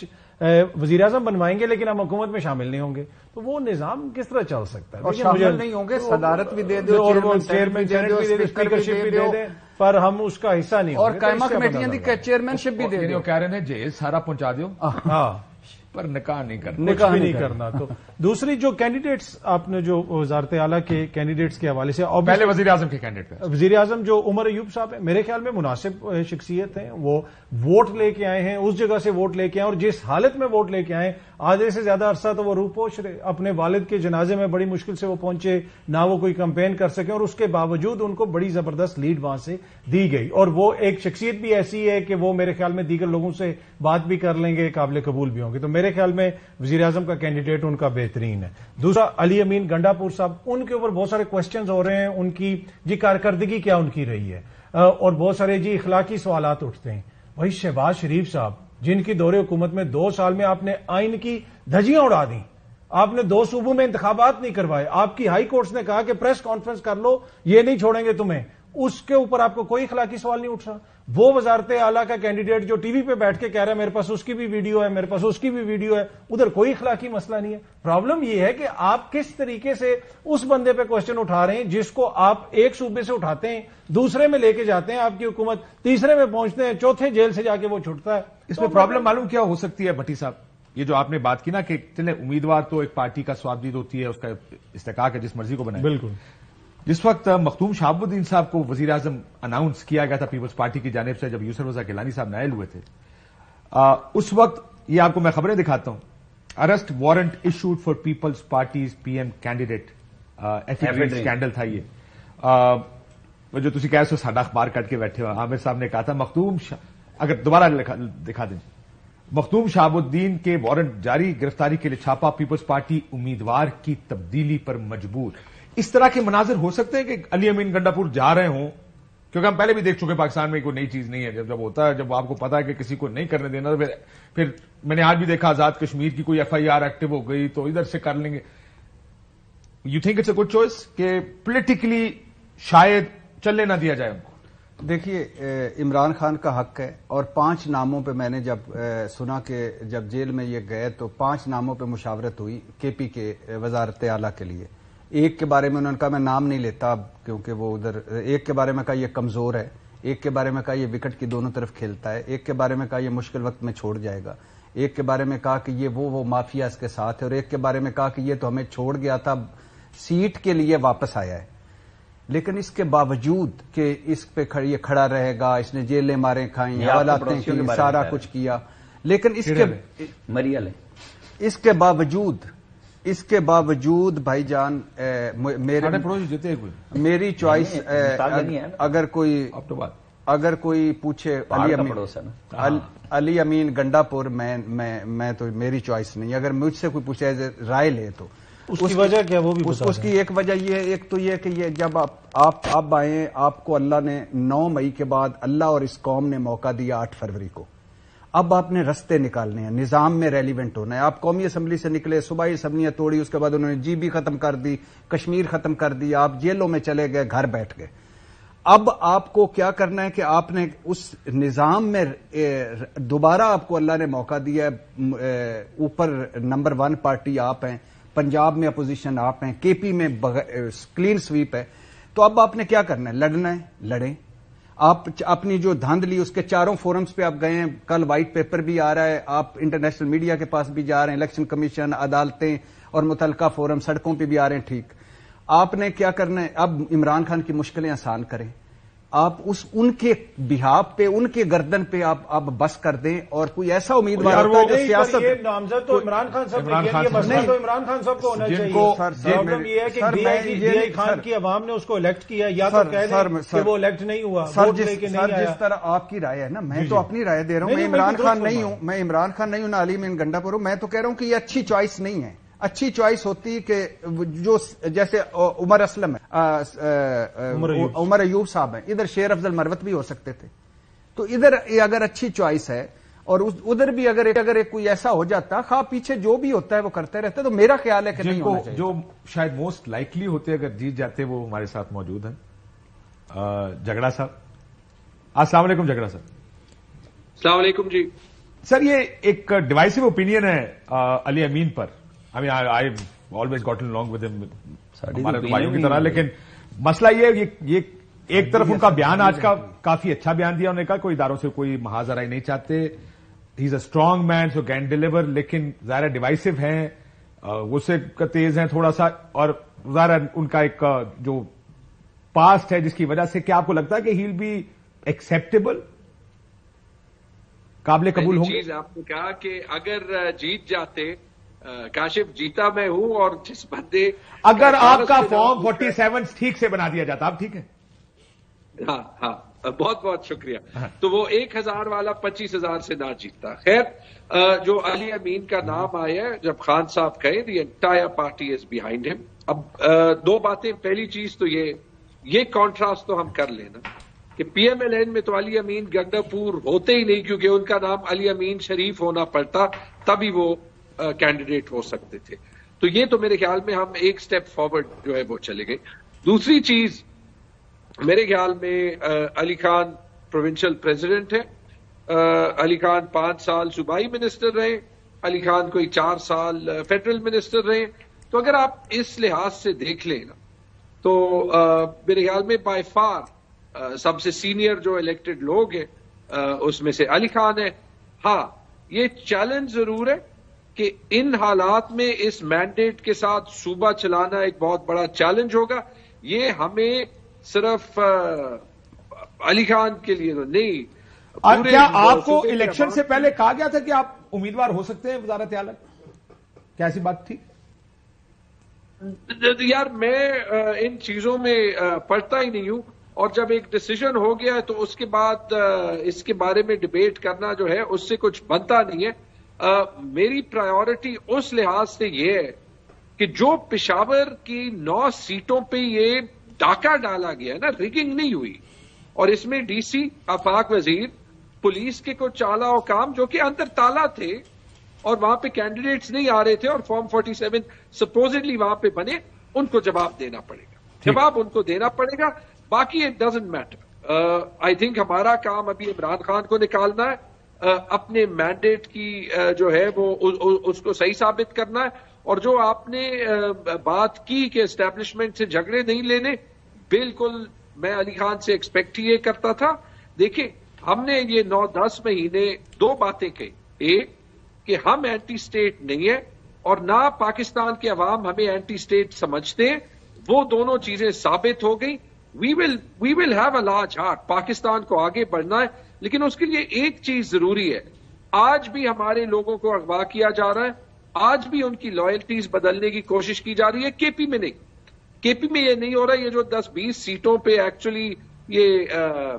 वजीर अजम बनवाएंगे लेकिन हम हुकूमत में शामिल नहीं होंगे तो वो निज़ाम किस तरह चल सकता है और शामिल नहीं होंगे तो सदारत भी दे दे और चेयरमैन भी दे स्पीकरशिप भी दे दे पर हम उसका हिस्सा नहीं और कायमा तो कमेटियां चेयरमैनशिप भी दे दे कह रहे हैं जेल सारा पहुंचा दो हाँ पर निकाह नहीं करना निकाह नहीं, नहीं करना तो दूसरी जो कैंडिडेट्स आपने जो वजारत आला के कैंडिडेट्स के हवाले से और पहले वजी अजम के कैंडिडेट वजी अजम जो उमर अयूब साहब है मेरे ख्याल में मुनासिब शख्सियत है वो वोट लेके आए हैं उस जगह से वोट लेके आए और जिस हालत में वोट लेके आए आधे से ज्यादा अरसा तो वो रूपोश रहे अपने वालिद के जनाजे में बड़ी मुश्किल से वो पहुंचे ना वो कोई कंपेन कर सके और उसके बावजूद उनको बड़ी जबरदस्त लीड वहां से दी गई और वो एक शख्सियत भी ऐसी है कि वो मेरे ख्याल में दीगर लोगों से बात भी कर लेंगे काबिल कबूल भी होंगे तो मेरे ख्याल में वजीर आजम का कैंडिडेट उनका बेहतरीन है दूसरा अली अमीन गंडापुर साहब उनके ऊपर बहुत सारे क्वेश्चन हो रहे हैं उनकी जी कारकर्दगी क्या उनकी रही है और बहुत सारे जी इखलाकी सवाल उठते हैं वही शहबाज शरीफ साहब जिनकी दौरे हुकूमत में दो साल में आपने आइन की धजियां उड़ा दी आपने दो सूबों में इंतबात नहीं करवाए आपकी हाई कोर्ट्स ने कहा कि प्रेस कॉन्फ्रेंस कर लो ये नहीं छोड़ेंगे तुम्हें उसके ऊपर आपको कोई इखलाकी सवाल नहीं उठ रहा वो वजारत आला का कैंडिडेट जो टीवी पे बैठ के कह रहा है मेरे पास उसकी भी वीडियो है मेरे पास उसकी भी वीडियो है उधर कोई इखलाकी मसला नहीं है प्रॉब्लम यह है कि आप किस तरीके से उस बंदे पे क्वेश्चन उठा रहे हैं जिसको आप एक सूबे से उठाते हैं दूसरे में लेके जाते हैं आपकी हुकूमत तीसरे में पहुंचते हैं चौथे जेल से जाके वो छुटता है इसमें तो प्रॉब्लम मतलब मालूम क्या हो सकती है भट्टी साहब ये जो आपने बात की ना कि चले उम्मीदवार तो एक पार्टी का स्वाबदीद तो होती है उसका इस्तेकाक है जिस मर्जी को बनाए बिल्कुल जिस वक्त मखदूम शाहबुद्दीन साहब को वजीर आजम अनाउंस किया गया था पीपल्स पार्टी की जानब से जब यूसर रजा गिलानी साहब नायल हुए थे आ, उस वक्त ये आपको मैं खबरें दिखाता हूं arrest warrant issued for people's party PM candidate affidavit scandal था ये आ, जो तुम कह सो साडा अखबार कट के बैठे हो आमिर साहब ने कहा था मखदूम अगर दोबारा दिखा दें मखदूम शहाबुद्दीन के वारंट जारी गिरफ्तारी के लिए छापा पीपल्स पार्टी उम्मीदवार की तब्दीली पर मजबूर इस तरह के मनाजिर हो सकते हैं कि अली अमीन गंडापुर जा रहे हों क्योंकि हम पहले भी देख चुके पाकिस्तान में कोई नई चीज नहीं है जब जब होता है जब आपको पता है कि किसी को नहीं करने देना तो फिर फिर मैंने आज भी देखा आजाद कश्मीर की कोई एफ आई आर एक्टिव हो गई तो इधर से कर लेंगे you think it's a good choice कि पोलिटिकली शायद चलने ना दिया जाए उनको देखिए इमरान खान का हक है और पांच नामों पर मैंने जब सुना कि जब जेल में ये गए तो पांच नामों पर मुशावरत हुई केपी के वजारत आला के लिए एक के बारे में उन्होंने कहा मैं नाम नहीं लेता अब क्योंकि वो उधर एक के बारे में कहा ये कमजोर है एक के बारे में कहा ये विकेट की दोनों तरफ खेलता है एक के बारे में कहा ये मुश्किल वक्त में छोड़ जाएगा एक के बारे में कहा कि ये वो वो माफिया इसके साथ है और एक के बारे में कहा कि ये तो हमें छोड़ गया था सीट के लिए वापस आया है लेकिन इसके बावजूद कि इस पे खड़, ये खड़ा रहेगा इसने जेलें मारे खाई हवालाते सारा कुछ किया लेकिन इसके मरियल इसके बावजूद इसके बावजूद भाईजान मेरे मेरी चॉइस अगर कोई तो अगर कोई पूछे अली अमीन हाँ। अली अमीन गंडापुर मैं मैं मैं तो मेरी चॉइस नहीं अगर मुझसे कोई पूछे राय ले तो उसकी वजह क्या वो भी उस, उसकी एक वजह ये एक तो ये कि ये जब आप आप आप आए आपको अल्लाह ने 9 मई के बाद अल्लाह और इस कौम ने मौका दिया 8 फरवरी को अब आपने रस्ते निकालने हैं निजाम में रेलिवेंट होना है आप कौमी असम्बली से निकले सूबाई असम्बलियां तोड़ी उसके बाद उन्होंने जीबी खत्म कर दी कश्मीर खत्म कर दी आप जेलों में चले गए घर बैठ गए अब आपको क्या करना है कि आपने उस निजाम में दोबारा आपको अल्लाह ने मौका दिया है ऊपर नंबर वन पार्टी आप हैं पंजाब में अपोजिशन आप हैं केपी में क्लीन स्वीप है तो अब आपने क्या करना है लड़ना है लड़ें आप अपनी जो धांधली उसके चारों फोरम्स पे आप गए हैं कल व्हाइट पेपर भी आ रहा है आप इंटरनेशनल मीडिया के पास भी जा रहे हैं इलेक्शन कमीशन अदालतें और मुतलका फोरम सड़कों पर भी आ रहे हैं ठीक आपने क्या करना है अब इमरान खान की मुश्किलें आसान करें आप उस उनके बिहाब पे उनके गर्दन पे आप आप बस कर दें और कोई ऐसा उम्मीदवार होता जो सियासत नामजद तो इमरान खान साहब इमरान खान साहब तो इमरान खान साहब को होना चाहिए प्रॉब्लम ये है कि खान की आवाम ने उसको इलेक्ट किया या तो कह दें कि वो इलेक्ट नहीं हुआ सर जिस जिस तरह आपकी राय है ना मैं तो अपनी राय दे रहा तो हूँ मैं इमरान खान नहीं हूँ मैं इमरान खान नहीं हूं ना अली मीन गंडापुर हूँ मैं तो कह रहा हूँ कि ये अच्छी चॉइस नहीं है अच्छी चॉइस होती कि जो जैसे उमर असलम है उमर अयूब साहब हैं इधर शेर अफजल मरवत भी हो सकते थे तो इधर अगर अच्छी चॉइस है और उधर भी अगर अगर एक कोई ऐसा हो जाता खा पीछे जो भी होता है वो करते रहते तो मेरा ख्याल है कि नहीं होना चाहिए। जो शायद मोस्ट लाइकली होते अगर जीत जाते वो हमारे साथ मौजूद है झगड़ा साहब असला झगड़ा साहब अस्सलाम जी सर ये एक डिवाइसिव ओपिनियन है आ, अली अमीन पर I mean I I've always gotten along with him. तो भाइयों की तरह लेकिन मसला ये ये, ये एक तरफ उनका बयान आज का काफी अच्छा बयान दिया उन्होंने कहा कोई इदारों से कोई महाजराई नहीं चाहते he is a strong man so can deliver लेकिन ज़ाहिर डिवाइसिव है गुस्से का तेज है थोड़ा सा और ज़ाहिर उनका एक जो पास्ट है जिसकी वजह से क्या आपको लगता है कि ही विल बी एक्सेप्टेबल काबले कबूल होंगे आपने कहा कि अगर जीत जाते काशिफ जीता मैं हूं और जिस बंदे अगर आपका फॉर्म फोर्टी सेवन ठीक से बना दिया जाता आप ठीक है हाँ हाँ बहुत बहुत शुक्रिया हाँ। तो वो एक हजार वाला पच्चीस हजार से ना जीतता खैर जो अली अमीन का नाम आया जब खान साहब कहे दायर entire party is behind him अब दो बातें पहली चीज तो ये ये कॉन्ट्रास्ट तो हम कर लेना कि पीएमएलएन में तो अली अमीन गंडापुर होते ही नहीं क्योंकि उनका नाम अली अमीन शरीफ होना पड़ता तभी वो कैंडिडेट हो सकते थे तो ये तो मेरे ख्याल में हम एक स्टेप फॉरवर्ड जो है वो चले गए दूसरी चीज मेरे ख्याल में आ, अली खान प्रोविंशियल प्रेसिडेंट है आ, अली खान पांच साल सूबाई मिनिस्टर रहे अली खान कोई चार साल फेडरल मिनिस्टर रहे तो अगर आप इस लिहाज से देख लें ना तो आ, मेरे ख्याल में बाय फार सबसे सीनियर जो इलेक्टेड लोग हैं उसमें से अली खान है हाँ ये चैलेंज जरूर है कि इन हालात में इस मैंडेट के साथ सूबा चलाना एक बहुत बड़ा चैलेंज होगा ये हमें सिर्फ अली खान के लिए तो नहीं और क्या आपको इलेक्शन से पहले कहा गया था कि आप उम्मीदवार हो सकते हैं वजारत आलम कैसी बात थी यार मैं इन चीजों में पढ़ता ही नहीं हूं और जब एक डिसीजन हो गया है तो उसके बाद इसके बारे में डिबेट करना जो है उससे कुछ बनता नहीं है आ, मेरी प्रायोरिटी उस लिहाज से ये है कि जो पिशावर की नौ सीटों पे ये डाका डाला गया ना रिगिंग नहीं हुई और इसमें डीसी आफाक वजीर पुलिस के कुछ चाला और काम जो कि अंदर ताला थे और वहां पे कैंडिडेट्स नहीं आ रहे थे और फॉर्म 47 सपोजिटली वहां पे बने उनको जवाब देना पड़ेगा जवाब उनको देना पड़ेगा बाकी it doesn't matter I think हमारा काम अभी इमरान खान को निकालना है अपने मैंडेट की जो है वो उसको सही साबित करना है और जो आपने बात की कि एस्टेब्लिशमेंट से झगड़े नहीं लेने बिल्कुल मैं अली खान से एक्सपेक्ट ये करता था देखिए हमने ये नौ दस महीने दो बातें कही एक कि हम एंटी स्टेट नहीं है और ना पाकिस्तान के अवाम हमें एंटी स्टेट समझते हैं वो दोनों चीजें साबित हो गई we will we will have a large heart Pakistan को आगे बढ़ना है लेकिन उसके लिए एक चीज जरूरी है आज भी हमारे लोगों को अगवा किया जा रहा है आज भी उनकी लॉयल्टीज बदलने की कोशिश की जा रही है केपी में नहीं केपी में ये नहीं हो रहा ये जो 10-20 सीटों पे एक्चुअली ये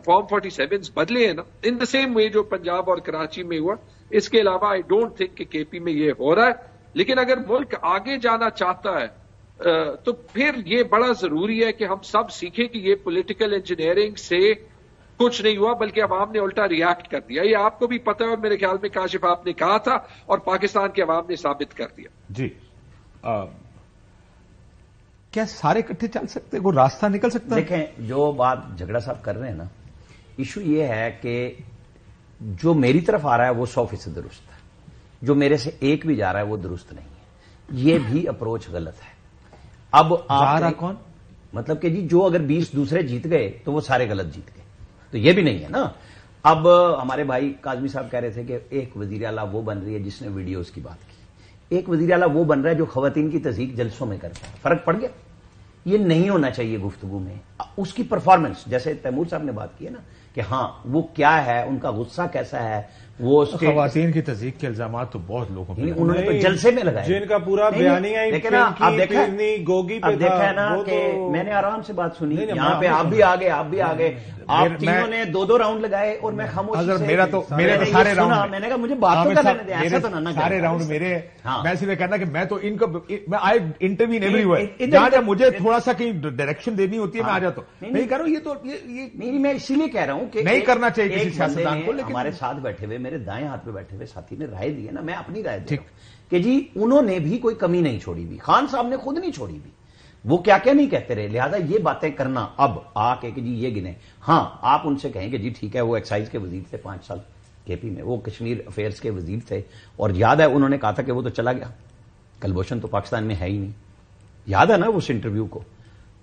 फॉर्म फोर्टी सेवन बदले हैं ना इन द सेम वे जो पंजाब और कराची में हुआ इसके अलावा आई डोंट थिंक कि केपी में ये हो रहा है लेकिन अगर मुल्क आगे जाना चाहता है तो फिर ये बड़ा जरूरी है कि हम सब सीखें कि ये पॉलिटिकल इंजीनियरिंग से कुछ नहीं हुआ बल्कि अवाम ने उल्टा रिएक्ट कर दिया ये आपको भी पता है मेरे ख्याल में काशिफ आपने कहा था और पाकिस्तान के अवाम ने साबित कर दिया जी आ, क्या सारे इकट्ठे चल सकते वो रास्ता निकल सकता है देखें जो बात झगड़ा साहब कर रहे हैं ना इशू ये है कि जो मेरी तरफ आ रहा है वो सौ फीसद दुरुस्त है जो मेरे से एक भी जा रहा है वो दुरुस्त नहीं है ये भी अप्रोच गलत है अब आ रहा कौन मतलब कि जी जो अगर बीस दूसरे जीत गए तो वो सारे गलत जीत गए तो ये भी नहीं है ना अब हमारे भाई काजमी साहब कह रहे थे कि एक वजीर अला वो बन रही है जिसने वीडियोस की बात की एक वजीर अला वो बन रहा है जो खवतिन की तस्दीक जलसों में करता है फर्क पड़ गया ये नहीं होना चाहिए गुफ्तगु में उसकी परफॉर्मेंस जैसे तैमूर साहब ने बात की है ना कि हाँ वो क्या है उनका गुस्सा कैसा है वो खातन की तस्दीक के इल्जाम तो बहुत लोगों उन्होंने तो जलसे में लगाया जिनका पूरा बयानिया लेकिन आप देखा गोगी पे देखा है ना कि तो- मैंने आराम से बात सुनी यहाँ पे आप भी आ गए आप भी आ गए आप तीनों ने दो दो राउंड लगाए और मैं खामोश अगर मेरा तो मेरे तो सारे राउंड मैंने कहा मुझे बात हाँ, करने ऐसा तो ना सारे राउंड मेरे हाँ। मैं सिर्फ कहना कि मैं तो इनको मैं आई इंटरव्यून एवरीवेयर जहां मुझे थोड़ा सा कहीं डायरेक्शन देनी होती है मैं आ हाँ। जाता हूँ नहीं कह ये तो ये नहीं मैं इसीलिए कह रहा हूँ कि नहीं करना चाहिए किसी सियासतदान को लेकिन हमारे साथ बैठे हुए मेरे दाएं हाथ में बैठे हुए साथी ने राय दी है ना मैं अपनी राय दी कि जी उन्होंने भी कोई कमी नहीं छोड़ी हुई खान साहब ने खुद नहीं छोड़ी हुई वो क्या क्या नहीं कहते रहे लिहाजा ये बातें करना अब आके कि जी ये गिने हाँ आप उनसे कहेंगे जी ठीक है वो एक्साइज के वजीर थे पांच साल केपी में वो कश्मीर अफेयर्स के वजीर थे और याद है उन्होंने कहा था कि वो तो चला गया कलभूषण तो पाकिस्तान में है ही नहीं याद है ना उस इंटरव्यू को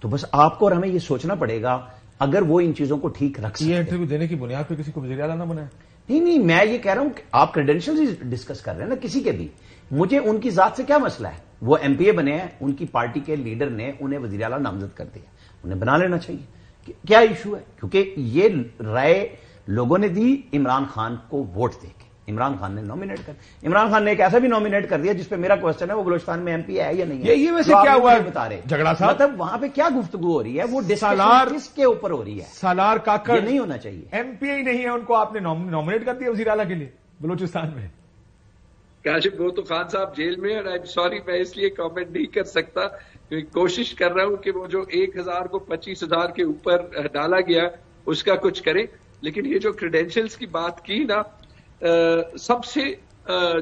तो बस आपको और हमें ये सोचना पड़ेगा अगर वो इन चीजों को ठीक रख सकते इंटरव्यू देने की बुनियाद पर किसी को वजी ना बनाए नहीं नहीं मैं ये कह रहा हूं आप क्रेडेंशियल डिस्कस कर रहे हैं ना किसी के भी मुझे उनकी जात से क्या मसला है वो एमपीए बने हैं उनकी पार्टी के लीडर ने उन्हें वजीर अला नामजद कर दिया उन्हें बना लेना चाहिए क्या इशू है क्योंकि ये राय लोगों ने दी इमरान खान को वोट दे के इमरान खान ने नॉमिनेट कर इमरान खान ने एक ऐसा भी नॉमिनेट कर दिया जिसपे मेरा क्वेश्चन है वो बलोचिस्तान में एमपी है या नहीं है ये, ये वैसे तो क्या हुआ बता रहे झगड़ा साहब मतलब वहां पे क्या गुफ्तगु हो रही है वो सालार किसके ऊपर हो रही है सालार काकर नहीं होना चाहिए एमपीए ही नहीं है उनको आपने नॉमिनेट कर दिया वजीर के लिए बलोचिस्तान में काशिफ वो तो खान साहब जेल में और आई एम सॉरी मैं इसलिए कमेंट नहीं कर सकता क्योंकि कोशिश कर रहा हूं कि वो जो एक हजार को पच्चीस हजार के ऊपर डाला गया उसका कुछ करें लेकिन ये जो क्रेडेंशियल्स की बात की ना सबसे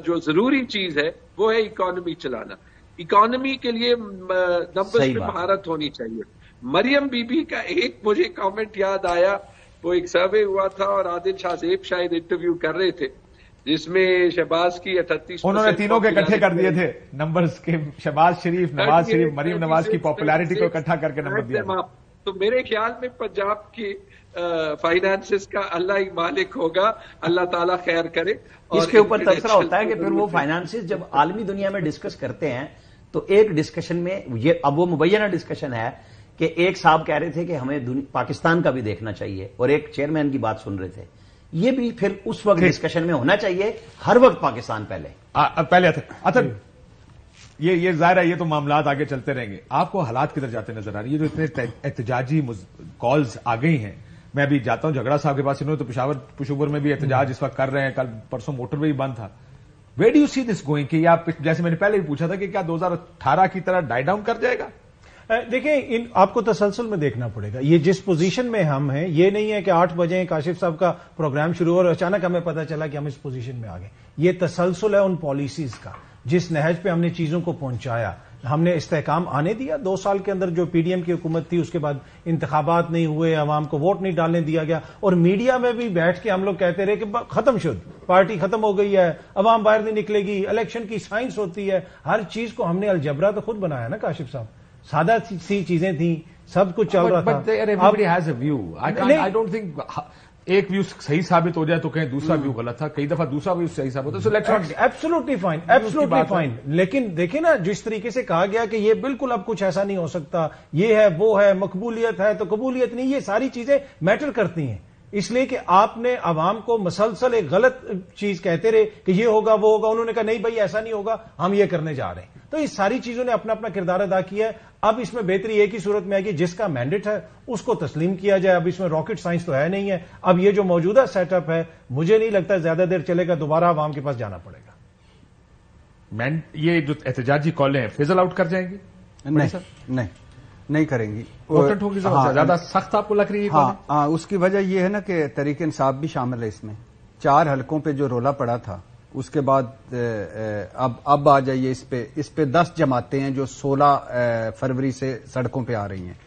जो जरूरी चीज है वो है इकोनॉमी चलाना इकोनॉमी के लिए नंबर में महारत होनी चाहिए मरियम बीबी का एक मुझे कमेंट याद आया वो एक सर्वे हुआ था और आदिल शाहजेब शायद इंटरव्यू कर रहे थे जिसमें शहबाज की अठतीस उन्होंने तीनों के इकट्ठे कर दिए थे नंबर्स के शहबाज शरीफ नवाज शरीफ मरीम नवाज की पॉपुलैरिटी को इकट्ठा करके नंबर दिया तो मेरे ख्याल में पंजाब की फाइनेंसिस का अल्लाह ही मालिक होगा अल्लाह ताला खैर करे इसके ऊपर तबसरा होता है कि फिर वो फाइनेंसिस जब आलमी दुनिया में डिस्कस करते हैं तो एक डिस्कशन में ये अब वो मुबैना डिस्कशन है कि एक साहब कह रहे थे कि हमें पाकिस्तान का भी देखना चाहिए और एक चेयरमैन की बात सुन रहे थे ये भी फिर उस वक्त डिस्कशन में होना चाहिए हर वक्त पाकिस्तान पहले आ, आ पहले अतर ये ये जाहिर है ये तो मामला आगे चलते रहेंगे आपको हालात किधर जाते नजर आ रही है जो इतने एहतजाजी कॉल्स आ गई हैं मैं अभी जाता हूं झगड़ा साहब के पास इन्होंने तो पिशावर पिशोवर में भी एहतजाज इस वक्त कर रहे हैं कल परसों मोटर भी बंद था way you see this going कि आप जैसे मैंने पहले भी पूछा था कि क्या 2018 की तरह डाई डाउन कर जाएगा देखिए इन आपको तसलसल में देखना पड़ेगा ये जिस पोजीशन में हम हैं ये नहीं है कि आठ बजे काशिफ साहब का प्रोग्राम शुरू हो और अचानक हमें पता चला कि हम इस पोजीशन में आ गए ये तसलसल है उन पॉलिसीज का जिस नहज पे हमने चीजों को पहुंचाया हमने इस्तेकाम आने दिया दो साल के अंदर जो पीडीएम की हुकूमत थी उसके बाद इंतबात नहीं हुए आवाम को वोट नहीं डालने दिया गया और मीडिया में भी बैठ के हम लोग कहते रहे कि खत्म शुद्ध पार्टी खत्म हो गई है अवाम बाहर नहीं निकलेगी इलेक्शन की साइंस होती है हर चीज को हमने अलजबरा तो खुद बनाया ना काशिफ साहब सादा सी चीजें थी सब कुछ चल रहा था but has a view I don't think एक व्यू सही साबित हो जाए तो कहीं दूसरा व्यू hmm. गलत था कई दफा दूसरा व्यू सही साबित होता है एब्सोल्युटली फाइन एब्सोल्युटली फाइन लेकिन देखिए ना जिस तरीके से कहा गया कि ये बिल्कुल अब कुछ ऐसा नहीं हो सकता ये है वो है मकबूलियत है तो कबूलियत नहीं ये सारी चीजें मैटर करती हैं इसलिए कि आपने आवाम को मसलसल एक गलत चीज कहते रहे कि ये होगा वो होगा उन्होंने कहा नहीं भाई ऐसा नहीं होगा हम ये करने जा रहे हैं तो इस सारी चीजों ने अपना अपना किरदार अदा किया है अब इसमें बेहतरी एक ही सूरत में आएगी जिसका मैंडेट है उसको तस्लीम किया जाए अब इसमें रॉकेट साइंस तो है नहीं है अब ये जो मौजूदा सेटअप है मुझे नहीं लगता ज्यादा देर चलेगा दोबारा आवाम के पास जाना पड़ेगा ये जो एहतजाजी कॉलें हैं फिजल आउट कर जाएंगे नहीं सर नहीं नहीं करेंगी कॉटन तो हाँ, अच्छा, ज्यादा सख्त आपको लग रही है हाँ, हाँ, उसकी वजह यह है ना कि तरीके इंसाफ भी शामिल है इसमें चार हलकों पे जो रोला पड़ा था उसके बाद अब अब आ जाइए इस पे इस पे दस जमाते हैं जो सोलह फरवरी से सड़कों पे आ रही हैं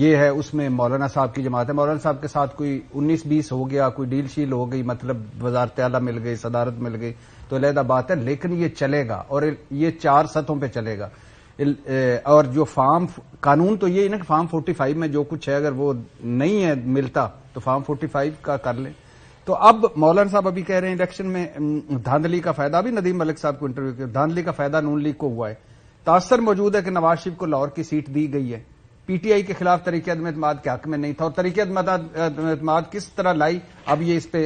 ये है उसमें मौलाना साहब की जमात है मौलाना साहब के साथ कोई उन्नीस बीस हो गया कोई डील शील हो गई मतलब वजारत आला मिल गई सदारत मिल गई तो अलहदा बात है लेकिन ये चलेगा और ये चार सतहों पर चलेगा और जो फार्म कानून तो ये ना कि फार्म 45 में जो कुछ है अगर वो नहीं है मिलता तो फार्म 45 का कर लें तो अब मौलाना साहब अभी कह रहे हैं इलेक्शन में धांधली का फायदा अभी नदीम मलिक साहब को इंटरव्यू किया धांधली का फायदा नून लीग को हुआ है तासर मौजूद है कि नवाज शरीफ को लाहौर की सीट दी गई है पीटीआई के खिलाफ तरीके अदमतमाद के हक में नहीं था और तरीके अदमतमाद किस तरह लाई अब ये इस पे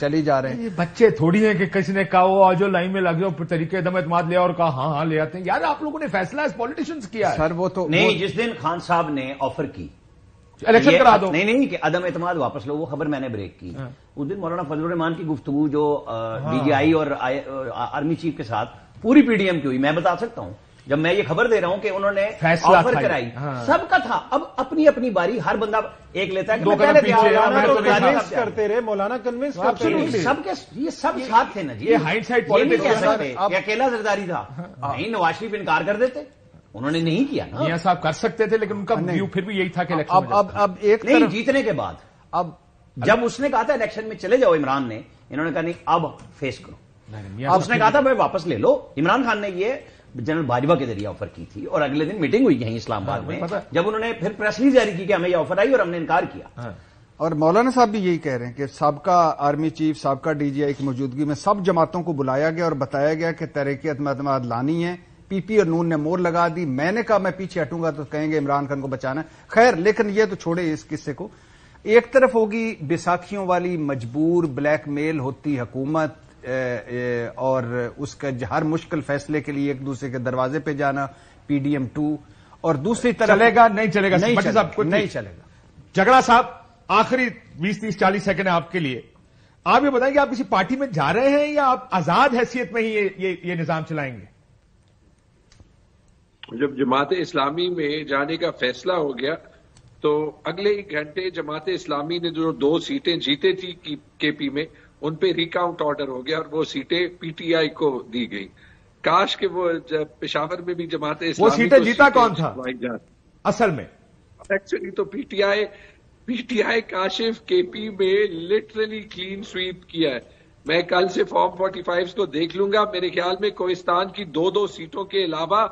चली जा रहे हैं बच्चे थोड़ी हैं कि किसी ने कहा वो आज लाइन में लग जाओ तरीके अदमतमाद लिया और कहा हाँ हाँ ले आते हैं यार आप लोगों ने फैसला इस पॉलिटिशियंस किया सर वो तो नहीं जिस दिन खान साहब ने ऑफर की इलेक्शन करा दो नहीं नहीं कि अदम एतमाद वापस लो वो खबर मैंने ब्रेक की हाँ। उस दिन मौलाना फजल रहमान की गुफ्तु जो डीजीआई हाँ। और आर्मी चीफ के साथ पूरी पीडीएम की हुई मैं बता सकता हूं जब मैं ये खबर दे रहा हूं कि उन्होंने ऑफर कराई हाँ। सबका था अब अपनी अपनी बारी हर बंदा एक लेता है कि पहले कन्विंस तो तो करते रहे मौलाना तो कन्विंस सबके ये सब साथ थे ना जी ये हाइट साइड अकेला जरदारी था हाँ। नहीं नवाज शरीफ इनकार कर देते उन्होंने नहीं किया ना साहब कर सकते थे लेकिन उनका व्यू हाँ, फिर भी यही था कि अब अब अब एक नहीं जीतने के बाद अब जब उसने कहा था इलेक्शन में चले जाओ इमरान ने इन्होंने कहा नहीं अब फेस करो उसने कहा था भाई वापस ले लो इमरान खान ने ये जनरल बाजवा के जरिए ऑफर की थी और अगले दिन मीटिंग हुई यहीं इस्लामाबाद हाँ, में जब उन्होंने फिर प्रेस रिलीज जारी की कि हमें यह ऑफर आई और हमने इनकार किया हाँ। और मौलाना साहब भी यही कह रहे हैं कि सबका आर्मी चीफ सबका डीजीआई की मौजूदगी में सब जमातों को बुलाया गया और बताया गया कि तरीके मतमाद लानी है पीपी और नून ने मोर लगा दी मैंने कहा मैं पीछे हटूंगा तो कहेंगे इमरान खान को बचाना खैर लेकिन ये तो छोड़े इस किस्से को एक तरफ होगी बैसाखियों वाली मजबूर ब्लैकमेल होती हुकूमत और उसका हर मुश्किल फैसले के लिए एक दूसरे के दरवाजे पे जाना पीडीएम टू और दूसरी तरफ चलेगा नहीं चलेगा नहीं चलेगा, नहीं चलेगा झगड़ा साहब आखिरी बीस तीस चालीस सेकेंड आपके लिए आप ये बताएंगे आप किसी पार्टी में जा रहे हैं या आप आजाद हैसियत में ही ये ये, ये निजाम चलाएंगे जब जमात इस्लामी में जाने का फैसला हो गया तो अगले एक घंटे जमात इस्लामी ने जो दो सीटें जीते थी केपी में उन पे रिकाउंट ऑर्डर हो गया और वो सीटें पीटीआई को दी गई काश के वो पेशावर में भी जमाते वो सीटें तो जीता सीटे कौन था असल में एक्चुअली तो पीटीआई पीटीआई काशिफ केपी में लिटरली क्लीन स्वीप किया है मैं कल से फॉर्म 45 को देख लूंगा मेरे ख्याल में कोहिस्तान की दो दो सीटों के अलावा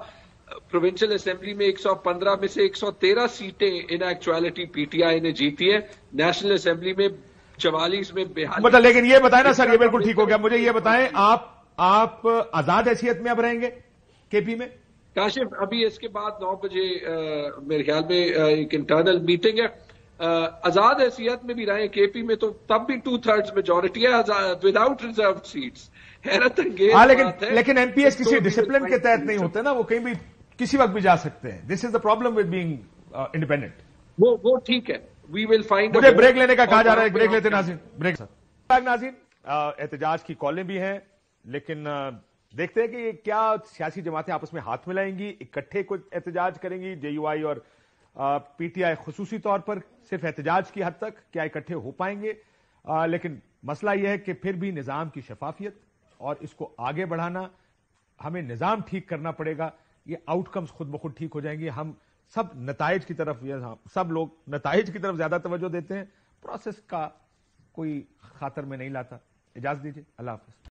प्रोविंशियल असेंबली में 115 में से 113 सीटें इन एक्चुअलिटी पीटीआई ने जीती है नेशनल असेंबली में चवालीस में बिहार मतलब लेकिन ये बताएं ना सर ये बिल्कुल ठीक हो गया मुझे ये बताएं आप आप आजाद हैसियत में अब रहेंगे केपी में काशिफ अभी इसके बाद नौ बजे मेरे ख्याल में एक इंटरनल मीटिंग है आजाद हैसियत में भी रहे केपी में तो तब भी टू थर्ड मेजोरिटी है विदाउट रिजर्व सीट हैरत हाँ, लेकिन लेकिन एमपीएस तो किसी डिसिप्लिन के तहत नहीं होते ना वो कहीं भी किसी वक्त भी जा सकते हैं this is the problem with being independent वो वो ठीक है वी विल फाइंड मुझे ब्रेक लेने का कहा जा रहा है ब्रेक लेते नाजिन ब्रेक सर नाजिन एहतजाज की कॉलें भी हैं लेकिन देखते हैं कि क्या सियासी जमातें आपस में हाथ मिलाएंगी इकट्ठे कुछ एहतजाज करेंगी जेयूआई और पीटीआई खसूसी तौर पर सिर्फ एहतजाज की हद तक क्या इकट्ठे हो पाएंगे आ, लेकिन मसला यह है कि फिर भी निजाम की शफाफियत और इसको आगे बढ़ाना हमें निजाम ठीक करना पड़ेगा ये आउटकम्स खुद ब खुद ठीक हो जाएंगे हम सब नतज की तरफ हाँ, सब लोग नतज की तरफ ज्यादा तवज्जो देते हैं प्रोसेस का कोई खातर में नहीं लाता इजाजत दीजिए अल्लाह हाफिज